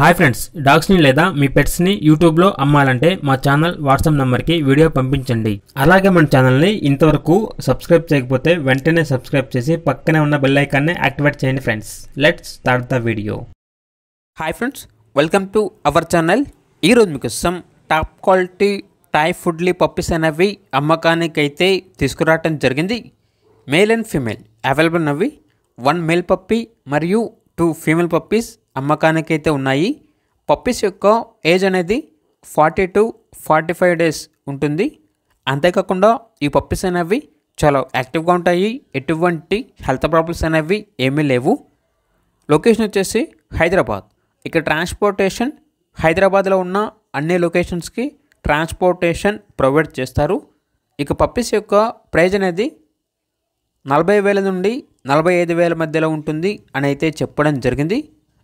hi friends డాగ్స్ని లేదా మీ పెట్స్ని యూట్యూబ్లో అమ్మాలంటే మా ఛానల్ వాట్సాప్ నెంబర్కి వీడియో పంపించండి అలాగే మన ఛానల్ని ఇంతవరకు సబ్స్క్రైబ్ చేయకపోతే వెంటనే సబ్స్క్రైబ్ చేసి పక్కనే ఉన్న బెల్ ఐకాన్ని యాక్టివేట్ చేయండి friends let's start the video hi friends welcome to our channel ఈరోజు ఇష్టం top quality toy poodle puppies అనేవి అమ్మకానికైతే తీసుకురావటం జరిగింది మేల్ అండ్ ఫీమేల్ అవైలబుల్ అవి వన్ మేల్ పప్పీ మరియు టూ ఫీమేల్ పప్పీస్ అమ్మకానికి అయితే ఉన్నాయి పప్పీస్ యొక్క ఏజ్ అనేది forty to forty five days ఉంటుంది అంతేకాకుండా ఈ పప్పీస్ అనేవి చాలా యాక్టివ్గా ఉంటాయి ఎటువంటి హెల్త్ ప్రాబ్లమ్స్ అనేవి ఏమీ లేవు లొకేషన్ వచ్చేసి హైదరాబాద్ ఇక ట్రాన్స్పోర్టేషన్ హైదరాబాద్లో ఉన్న అన్ని లొకేషన్స్కి ట్రాన్స్పోర్టేషన్ ప్రొవైడ్ చేస్తారు ఇక పప్పీస్ యొక్క ప్రైజ్ అనేది నలభై వేల నుండి నలభై ఐదు వేల మధ్యలో ఉంటుంది అని అయితే చెప్పడం జరిగింది